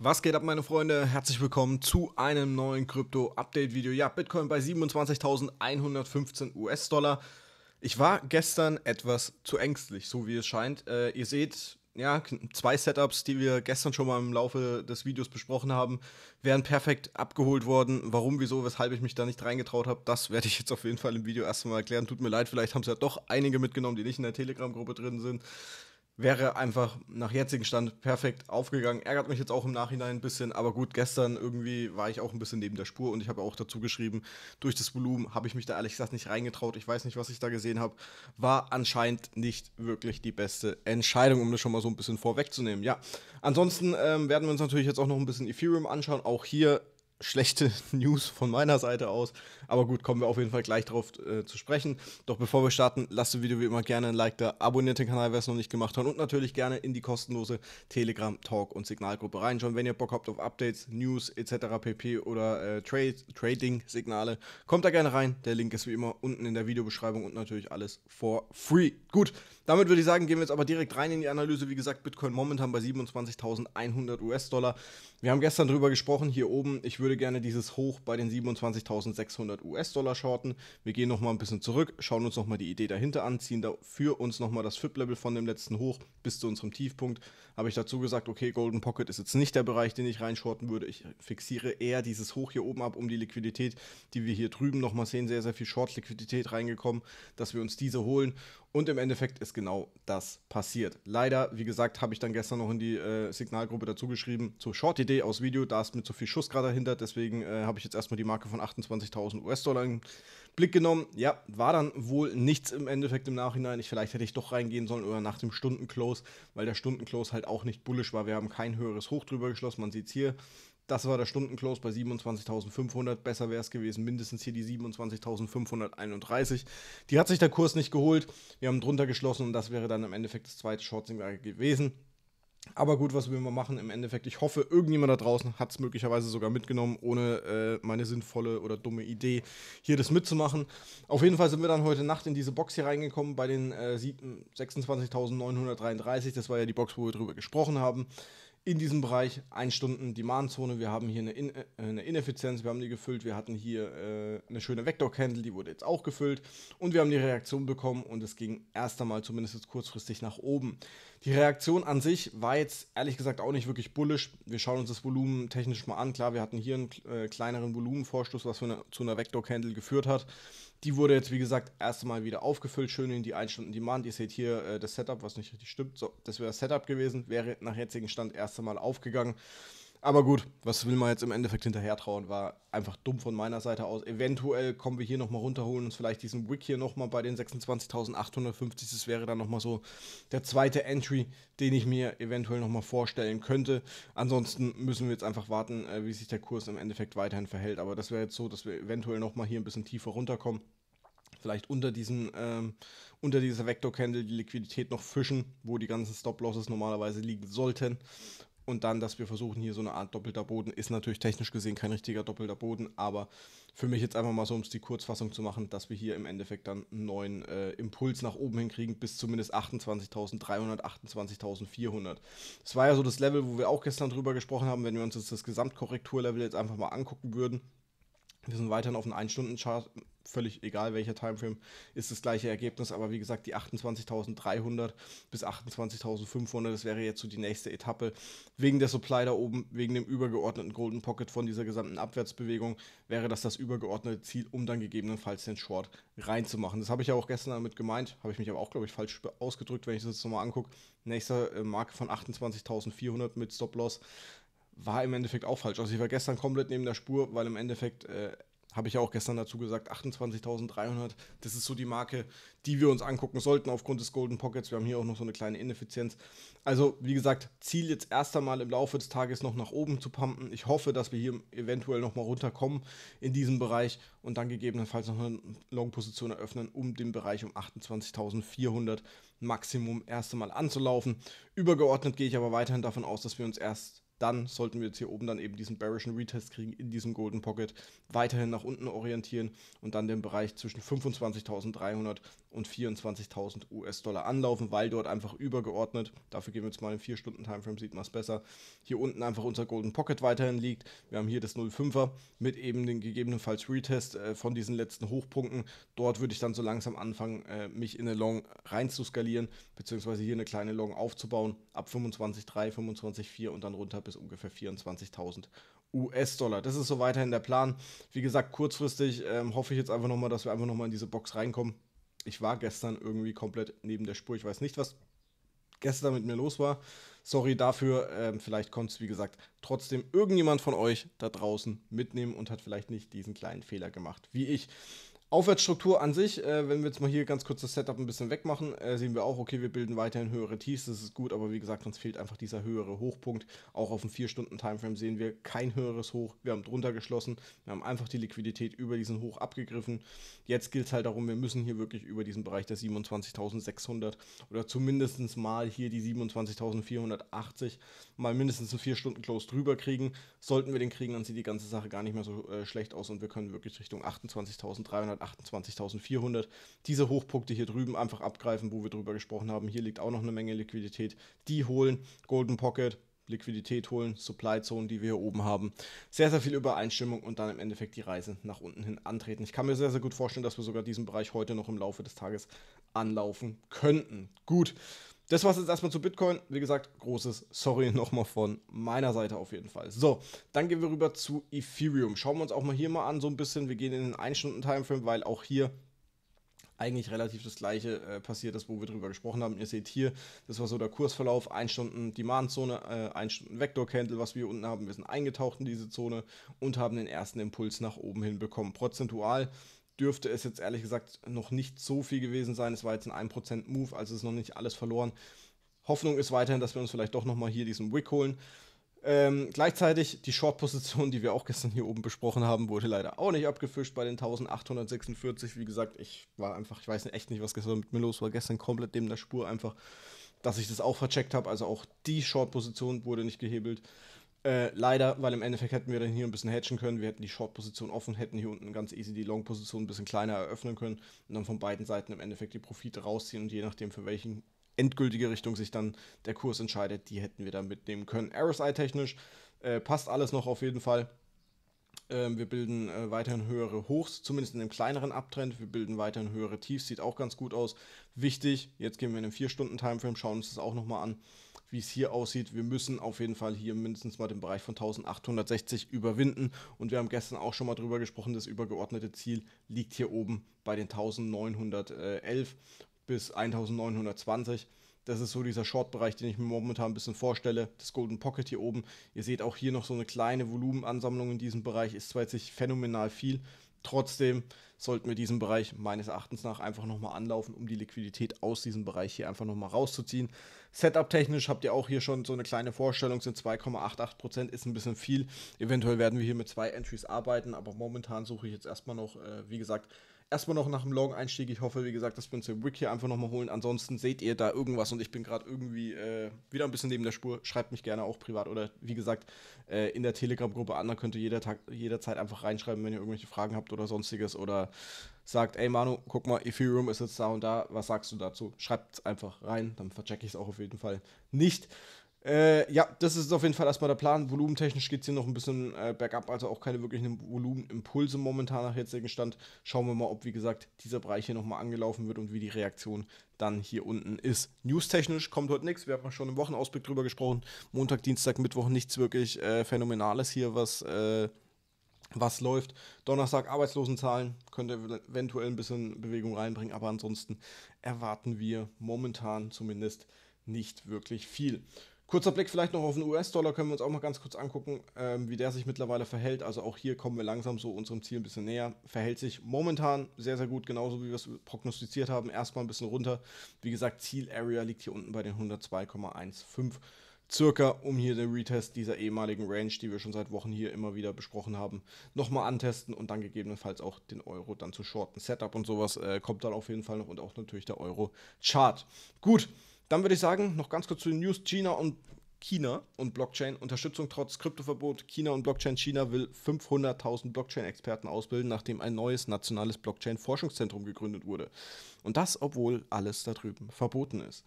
Was geht ab, meine Freunde? Herzlich willkommen zu einem neuen Krypto-Update-Video. Ja, Bitcoin bei 27.115 US-Dollar. Ich war gestern etwas zu ängstlich, so wie es scheint. Äh, ihr seht, ja, zwei Setups, die wir gestern schon mal im Laufe des Videos besprochen haben, wären perfekt abgeholt worden. Warum, wieso, weshalb ich mich da nicht reingetraut habe, das werde ich jetzt auf jeden Fall im Video erstmal erklären. Tut mir leid, vielleicht haben es ja doch einige mitgenommen, die nicht in der Telegram-Gruppe drin sind wäre einfach nach jetzigem Stand perfekt aufgegangen. Ärgert mich jetzt auch im Nachhinein ein bisschen, aber gut, gestern irgendwie war ich auch ein bisschen neben der Spur und ich habe auch dazu geschrieben, durch das Volumen habe ich mich da ehrlich gesagt nicht reingetraut. Ich weiß nicht, was ich da gesehen habe. War anscheinend nicht wirklich die beste Entscheidung, um das schon mal so ein bisschen vorwegzunehmen. Ja, ansonsten ähm, werden wir uns natürlich jetzt auch noch ein bisschen Ethereum anschauen. Auch hier schlechte News von meiner Seite aus. Aber gut, kommen wir auf jeden Fall gleich darauf äh, zu sprechen. Doch bevor wir starten, lasst das Video wie immer gerne ein Like da, abonniert den Kanal, wer es noch nicht gemacht hat und natürlich gerne in die kostenlose Telegram, Talk und Signalgruppe reinschauen. Wenn ihr Bock habt auf Updates, News etc. pp. oder äh, Trade, Trading-Signale, kommt da gerne rein. Der Link ist wie immer unten in der Videobeschreibung und natürlich alles for free. Gut, damit würde ich sagen, gehen wir jetzt aber direkt rein in die Analyse. Wie gesagt, Bitcoin momentan bei 27.100 US-Dollar. Wir haben gestern darüber gesprochen, hier oben, ich würde gerne dieses Hoch bei den 27.600 US-Dollar shorten. Wir gehen nochmal ein bisschen zurück, schauen uns nochmal die Idee dahinter an, ziehen dafür uns nochmal das FIP-Level von dem letzten Hoch bis zu unserem Tiefpunkt. Habe ich dazu gesagt, okay, Golden Pocket ist jetzt nicht der Bereich, den ich reinshorten würde. Ich fixiere eher dieses Hoch hier oben ab, um die Liquidität, die wir hier drüben nochmal sehen, sehr, sehr viel Short-Liquidität reingekommen, dass wir uns diese holen und im Endeffekt ist genau das passiert. Leider, wie gesagt, habe ich dann gestern noch in die äh, Signalgruppe dazu geschrieben, zur Short-Idee aus Video, da ist mir zu viel Schuss gerade dahinter, deswegen äh, habe ich jetzt erstmal die Marke von 28.000 US-Dollar im Blick genommen. Ja, war dann wohl nichts im Endeffekt im Nachhinein. Ich, vielleicht hätte ich doch reingehen sollen oder nach dem Stundenclose, weil der Stundenclose halt auch nicht bullisch war. Wir haben kein höheres Hoch drüber geschlossen. Man sieht es hier, das war der Stundenclose bei 27.500. Besser wäre es gewesen, mindestens hier die 27.531. Die hat sich der Kurs nicht geholt. Wir haben drunter geschlossen und das wäre dann im Endeffekt das zweite Shorting gewesen. Aber gut, was will man machen im Endeffekt. Ich hoffe, irgendjemand da draußen hat es möglicherweise sogar mitgenommen, ohne äh, meine sinnvolle oder dumme Idee, hier das mitzumachen. Auf jeden Fall sind wir dann heute Nacht in diese Box hier reingekommen bei den äh, 26.933. Das war ja die Box, wo wir drüber gesprochen haben in diesem Bereich 1 Stunden Demandzone. Wir haben hier eine, in äh, eine, Ineffizienz, wir haben die gefüllt. Wir hatten hier äh, eine schöne Vector-Candle, die wurde jetzt auch gefüllt. Und wir haben die Reaktion bekommen und es ging erst einmal zumindest kurzfristig nach oben. Die Reaktion an sich war jetzt ehrlich gesagt auch nicht wirklich bullisch. Wir schauen uns das Volumen technisch mal an. Klar, wir hatten hier einen äh, kleineren Volumenvorstoß, was eine, zu einer Vector-Candle geführt hat. Die wurde jetzt, wie gesagt, erstmal wieder aufgefüllt, schön in die 1 Stunden Demand. Ihr seht hier äh, das Setup, was nicht richtig stimmt. So, das wäre das Setup gewesen, wäre nach jetzigem Stand erst einmal aufgegangen. Aber gut, was will man jetzt im Endeffekt hinterher trauen? War einfach dumm von meiner Seite aus. Eventuell kommen wir hier nochmal runter, holen uns vielleicht diesen Wick hier nochmal bei den 26.850. Das wäre dann nochmal so der zweite Entry, den ich mir eventuell nochmal vorstellen könnte. Ansonsten müssen wir jetzt einfach warten, äh, wie sich der Kurs im Endeffekt weiterhin verhält. Aber das wäre jetzt so, dass wir eventuell nochmal hier ein bisschen tiefer runterkommen vielleicht unter diesen ähm, unter dieser Vektor Candle die Liquidität noch fischen, wo die ganzen Stop Losses normalerweise liegen sollten und dann, dass wir versuchen, hier so eine Art doppelter Boden, ist natürlich technisch gesehen kein richtiger doppelter Boden, aber für mich jetzt einfach mal so, um es die Kurzfassung zu machen, dass wir hier im Endeffekt dann einen neuen äh, Impuls nach oben hinkriegen, bis zumindest 28.300, 28.400. Das war ja so das Level, wo wir auch gestern drüber gesprochen haben, wenn wir uns jetzt das Gesamtkorrekturlevel jetzt einfach mal angucken würden wir sind weiterhin auf einem 1-Stunden-Chart, völlig egal welcher Timeframe, ist das gleiche Ergebnis. Aber wie gesagt, die 28.300 bis 28.500, das wäre jetzt so die nächste Etappe. Wegen der Supply da oben, wegen dem übergeordneten Golden Pocket von dieser gesamten Abwärtsbewegung, wäre das das übergeordnete Ziel, um dann gegebenenfalls den Short reinzumachen. Das habe ich ja auch gestern damit gemeint, habe ich mich aber auch, glaube ich, falsch ausgedrückt, wenn ich das jetzt nochmal angucke. Nächste äh, Marke von 28.400 mit Stop-Loss war im Endeffekt auch falsch. Also ich war gestern komplett neben der Spur, weil im Endeffekt äh, habe ich ja auch gestern dazu gesagt, 28.300, das ist so die Marke, die wir uns angucken sollten aufgrund des Golden Pockets. Wir haben hier auch noch so eine kleine Ineffizienz. Also, wie gesagt, Ziel jetzt erst einmal im Laufe des Tages noch nach oben zu pumpen. Ich hoffe, dass wir hier eventuell nochmal runterkommen in diesem Bereich und dann gegebenenfalls noch eine Long-Position eröffnen, um den Bereich um 28.400 Maximum erst einmal anzulaufen. Übergeordnet gehe ich aber weiterhin davon aus, dass wir uns erst dann sollten wir jetzt hier oben dann eben diesen bearischen Retest kriegen in diesem Golden Pocket, weiterhin nach unten orientieren und dann den Bereich zwischen 25.300 und 24.000 US-Dollar anlaufen, weil dort einfach übergeordnet, dafür gehen wir jetzt mal in 4-Stunden-Timeframe, sieht man es besser, hier unten einfach unser Golden Pocket weiterhin liegt. Wir haben hier das 0,5er mit eben den gegebenenfalls Retest äh, von diesen letzten Hochpunkten. Dort würde ich dann so langsam anfangen, äh, mich in eine Long rein zu skalieren, beziehungsweise hier eine kleine Long aufzubauen, ab 25,3, 25,4 und dann runter bis ungefähr 24.000 US-Dollar. Das ist so weiterhin der Plan. Wie gesagt, kurzfristig ähm, hoffe ich jetzt einfach nochmal, dass wir einfach nochmal in diese Box reinkommen. Ich war gestern irgendwie komplett neben der Spur. Ich weiß nicht, was gestern mit mir los war. Sorry dafür. Ähm, vielleicht konnte es, wie gesagt, trotzdem irgendjemand von euch da draußen mitnehmen und hat vielleicht nicht diesen kleinen Fehler gemacht, wie ich. Aufwärtsstruktur an sich, äh, wenn wir jetzt mal hier ganz kurz das Setup ein bisschen wegmachen, äh, sehen wir auch, okay, wir bilden weiterhin höhere Tiefs, das ist gut, aber wie gesagt, uns fehlt einfach dieser höhere Hochpunkt. Auch auf dem 4-Stunden-Timeframe sehen wir kein höheres Hoch, wir haben drunter geschlossen, wir haben einfach die Liquidität über diesen Hoch abgegriffen. Jetzt gilt es halt darum, wir müssen hier wirklich über diesen Bereich der 27.600 oder zumindest mal hier die 27.480 mal mindestens einen 4-Stunden-Close drüber kriegen. Sollten wir den kriegen, dann sieht die ganze Sache gar nicht mehr so äh, schlecht aus und wir können wirklich Richtung 28.300 28.400. Diese Hochpunkte hier drüben einfach abgreifen, wo wir drüber gesprochen haben. Hier liegt auch noch eine Menge Liquidität. Die holen, Golden Pocket, Liquidität holen, Supply Zone, die wir hier oben haben. Sehr, sehr viel Übereinstimmung und dann im Endeffekt die Reise nach unten hin antreten. Ich kann mir sehr, sehr gut vorstellen, dass wir sogar diesen Bereich heute noch im Laufe des Tages anlaufen könnten. Gut. Das war es jetzt erstmal zu Bitcoin. Wie gesagt, großes Sorry nochmal von meiner Seite auf jeden Fall. So, dann gehen wir rüber zu Ethereum. Schauen wir uns auch mal hier mal an, so ein bisschen. Wir gehen in den 1-Stunden-Timeframe, weil auch hier eigentlich relativ das gleiche äh, passiert ist, wo wir drüber gesprochen haben. Ihr seht hier, das war so der Kursverlauf, 1 Stunden Demand-Zone, äh, 1 Stunden Vector-Candle, was wir hier unten haben. Wir sind eingetaucht in diese Zone und haben den ersten Impuls nach oben hin bekommen. Prozentual dürfte es jetzt ehrlich gesagt noch nicht so viel gewesen sein. Es war jetzt ein 1% Move, also ist noch nicht alles verloren. Hoffnung ist weiterhin, dass wir uns vielleicht doch nochmal hier diesen Wick holen. Ähm, gleichzeitig die Short-Position, die wir auch gestern hier oben besprochen haben, wurde leider auch nicht abgefischt bei den 1846. Wie gesagt, ich war einfach, ich weiß echt nicht, was gestern mit mir los war. Gestern komplett neben der Spur einfach, dass ich das auch vercheckt habe. Also auch die Short-Position wurde nicht gehebelt. Äh, leider, weil im Endeffekt hätten wir dann hier ein bisschen hatchen können. Wir hätten die Short-Position offen, hätten hier unten ganz easy die Long-Position ein bisschen kleiner eröffnen können und dann von beiden Seiten im Endeffekt die Profite rausziehen und je nachdem, für welchen endgültige Richtung sich dann der Kurs entscheidet, die hätten wir dann mitnehmen können. RSI-technisch äh, passt alles noch auf jeden Fall. Ähm, wir bilden äh, weiterhin höhere Hochs, zumindest in einem kleineren Abtrend. Wir bilden weiterhin höhere Tiefs, sieht auch ganz gut aus. Wichtig, jetzt gehen wir in den 4-Stunden-Timeframe, schauen uns das auch nochmal an, wie es hier aussieht. Wir müssen auf jeden Fall hier mindestens mal den Bereich von 1860 überwinden. Und wir haben gestern auch schon mal drüber gesprochen, das übergeordnete Ziel liegt hier oben bei den 1911 bis 1920. Das ist so dieser Short-Bereich, den ich mir momentan ein bisschen vorstelle. Das Golden Pocket hier oben. Ihr seht auch hier noch so eine kleine Volumenansammlung in diesem Bereich. Ist zwar jetzt nicht phänomenal viel, trotzdem sollten wir diesen Bereich meines Erachtens nach einfach nochmal anlaufen, um die Liquidität aus diesem Bereich hier einfach nochmal rauszuziehen. Setup-technisch habt ihr auch hier schon so eine kleine Vorstellung, sind 2,88%, ist ein bisschen viel. Eventuell werden wir hier mit zwei Entries arbeiten, aber momentan suche ich jetzt erstmal noch, äh, wie gesagt, erstmal noch nach einem Long-Einstieg. Ich hoffe, wie gesagt, dass wir uns den Wick hier einfach nochmal holen. Ansonsten seht ihr da irgendwas und ich bin gerade irgendwie äh, wieder ein bisschen neben der Spur. Schreibt mich gerne auch privat oder wie gesagt äh, in der Telegram-Gruppe an. Da könnt ihr jeder Tag, jederzeit einfach reinschreiben, wenn ihr irgendwelche Fragen habt oder sonstiges oder sagt, ey Manu, guck mal, Ethereum ist jetzt da und da, was sagst du dazu? Schreibt es einfach rein, dann verchecke ich es auch auf jeden Fall nicht. Äh, ja, das ist auf jeden Fall erstmal der Plan. Volumentechnisch geht es hier noch ein bisschen äh, bergab, also auch keine wirklichen Volumenimpulse momentan nach jetzigem Stand. Schauen wir mal, ob, wie gesagt, dieser Bereich hier nochmal angelaufen wird und wie die Reaktion dann hier unten ist. News-technisch kommt heute nichts. Wir haben schon im Wochenausblick drüber gesprochen. Montag, Dienstag, Mittwoch nichts wirklich äh, Phänomenales hier, was äh, was läuft. Donnerstag Arbeitslosenzahlen könnte eventuell ein bisschen Bewegung reinbringen, aber ansonsten erwarten wir momentan zumindest nicht wirklich viel. Kurzer Blick vielleicht noch auf den US-Dollar, können wir uns auch mal ganz kurz angucken, ähm, wie der sich mittlerweile verhält. Also auch hier kommen wir langsam so unserem Ziel ein bisschen näher. Verhält sich momentan sehr, sehr gut, genauso wie wir es prognostiziert haben. Erstmal ein bisschen runter. Wie gesagt, Ziel-Area liegt hier unten bei den 102,15 circa um hier den Retest dieser ehemaligen Range, die wir schon seit Wochen hier immer wieder besprochen haben, nochmal antesten und dann gegebenenfalls auch den Euro dann zu shorten. Setup und sowas äh, kommt dann auf jeden Fall noch und auch natürlich der Euro-Chart. Gut, dann würde ich sagen, noch ganz kurz zu den News. China und China und Blockchain. Unterstützung trotz Kryptoverbot. China und Blockchain. China will 500.000 Blockchain-Experten ausbilden, nachdem ein neues nationales Blockchain-Forschungszentrum gegründet wurde. Und das, obwohl alles da drüben verboten ist.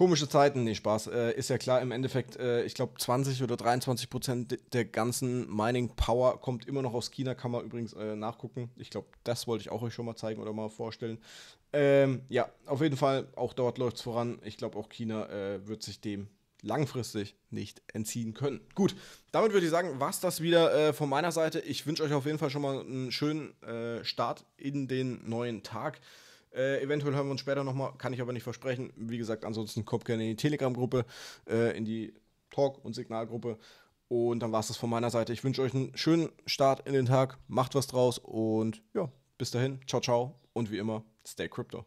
Komische Zeiten, nee, Spaß. Äh, ist ja klar, im Endeffekt, äh, ich glaube, 20 oder 23 Prozent der ganzen Mining-Power kommt immer noch aus China, kann man übrigens äh, nachgucken. Ich glaube, das wollte ich auch euch schon mal zeigen oder mal vorstellen. Ähm, ja, auf jeden Fall, auch dort läuft es voran. Ich glaube, auch China äh, wird sich dem langfristig nicht entziehen können. Gut, damit würde ich sagen, war es das wieder äh, von meiner Seite. Ich wünsche euch auf jeden Fall schon mal einen schönen äh, Start in den neuen Tag. Äh, eventuell hören wir uns später nochmal, kann ich aber nicht versprechen. Wie gesagt, ansonsten kommt gerne in die Telegram-Gruppe, äh, in die Talk- und Signalgruppe. Und dann war es das von meiner Seite. Ich wünsche euch einen schönen Start in den Tag, macht was draus und ja, bis dahin, ciao, ciao und wie immer, stay crypto.